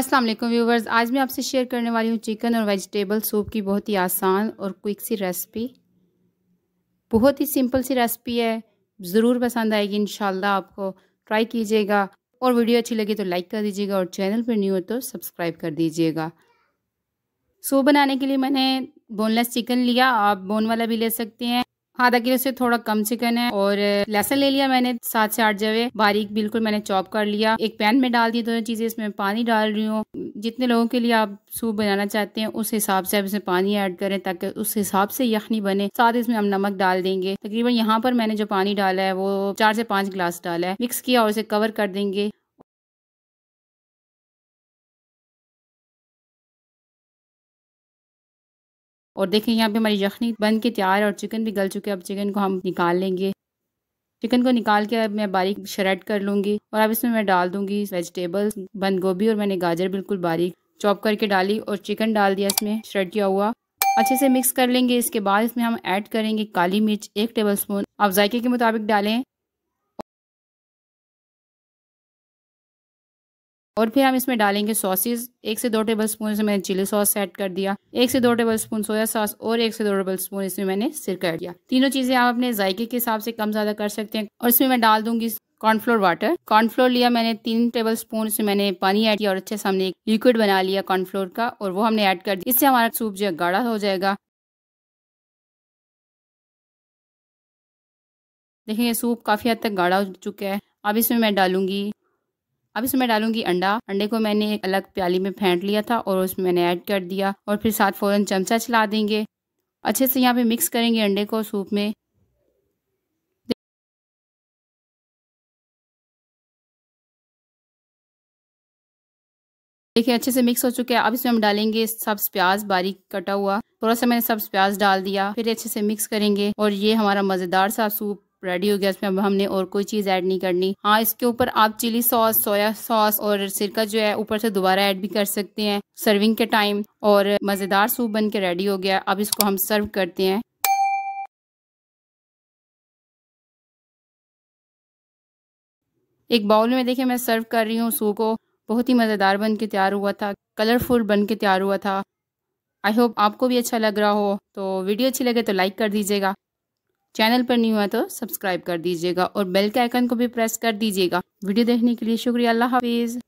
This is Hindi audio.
अस्सलाम वालेकुम व्यूवर्स आज मैं आपसे शेयर करने वाली हूँ चिकन और वेजिटेबल सूप की बहुत ही आसान और क्विक सी रेसिपी बहुत ही सिंपल सी रेसिपी है ज़रूर पसंद आएगी इन आपको ट्राई कीजिएगा और वीडियो अच्छी लगी तो लाइक कर दीजिएगा और चैनल पर न्यू हो तो सब्सक्राइब कर दीजिएगा सूप बनाने के लिए मैंने बोनलेस चिकन लिया आप बोन वाला भी ले सकते हैं आधा किलो से थोड़ा कम चिकन है और लहसन ले लिया मैंने सात से आठ जवे बारीक बिल्कुल मैंने चॉप कर लिया एक पैन में डाल दी दोनों चीज़ें इसमें पानी डाल रही हूँ जितने लोगों के लिए आप सूप बनाना चाहते हैं उस हिसाब से आप इसमें पानी ऐड करें ताकि उस हिसाब से यखनी बने साथ इसमें हम नमक डाल देंगे तकरीबन यहाँ पर मैंने जो पानी डाला है वो चार से पांच गिलास डाला है मिक्स किया और इसे कवर कर देंगे और देखें यहाँ पे हमारी यखनी बन के तैयार है और चिकन भी गल चुके हैं अब चिकन को हम निकाल लेंगे चिकन को निकाल के अब मैं बारीक श्रेड कर लूँगी और अब इसमें मैं डाल दूँगी वेजिटेबल्स बंद गोभी और मैंने गाजर बिल्कुल बारीक चॉप करके डाली और चिकन डाल दिया इसमें श्रेड किया हुआ अच्छे से मिक्स कर लेंगे इसके बाद इसमें हम ऐड करेंगे काली मिर्च एक टेबल स्पून आप जायके के मुताबिक डालें और फिर हम इसमें डालेंगे सॉसेज एक से दो टेबल स्पून से मैंने चिली सॉस ऐड कर दिया एक से दो टेबल स्पून सोया सॉस और एक से दो टेबल स्पून इसमें मैंने सिरका ऐड दिया तीनों चीज़ें आप अपने जायके के हिसाब से कम ज़्यादा कर सकते हैं और इसमें मैं डाल दूंगी कॉर्नफ्लोर वाटर कॉर्नफ्लोर लिया मैंने तीन टेबल स्पून से मैंने पानी ऐड किया और अच्छे से हमने एक लिक्विड बना लिया कॉर्नफ्लोर का और वो हमने ऐड कर दिया इससे हमारा सूप जो है गाढ़ा हो जाएगा देखिए सूप काफ़ी हद तक गाढ़ा हो चुका है अब इसमें मैं डालूंगी अब इसमें डालूंगी अंडा अंडे को मैंने एक अलग प्याली में फेंट लिया था और उसमें मैंने ऐड कर दिया और फिर साथ फ़ौरन चमचा चला देंगे अच्छे से यहाँ पे मिक्स करेंगे अंडे को सूप में देखिए अच्छे से मिक्स हो चुके हैं अब इसमें हम डालेंगे सब्स प्याज बारीक कटा हुआ थोड़ा सा मैंने सब्स प्याज डाल दिया फिर अच्छे से मिक्स करेंगे और ये हमारा मज़ेदार सा सूप रेडी हो गया इसमें अब हमने और कोई चीज़ ऐड नहीं करनी हाँ इसके ऊपर आप चिली सॉस सोया सॉस और सिरका जो है ऊपर से दोबारा ऐड भी कर सकते हैं सर्विंग के टाइम और मज़ेदार सूप बन के रेडी हो गया अब इसको हम सर्व करते हैं एक बाउल में देखिए मैं सर्व कर रही हूँ सूप को बहुत ही मज़ेदार बन के तैयार हुआ था कलरफुल बन के तैयार हुआ था आई होप आपको भी अच्छा लग रहा हो तो वीडियो अच्छी लगे तो लाइक कर दीजिएगा चैनल पर नहीं हुआ तो सब्सक्राइब कर दीजिएगा और बेल के आइकन को भी प्रेस कर दीजिएगा वीडियो देखने के लिए शुक्रिया अल्लाह हाफिज़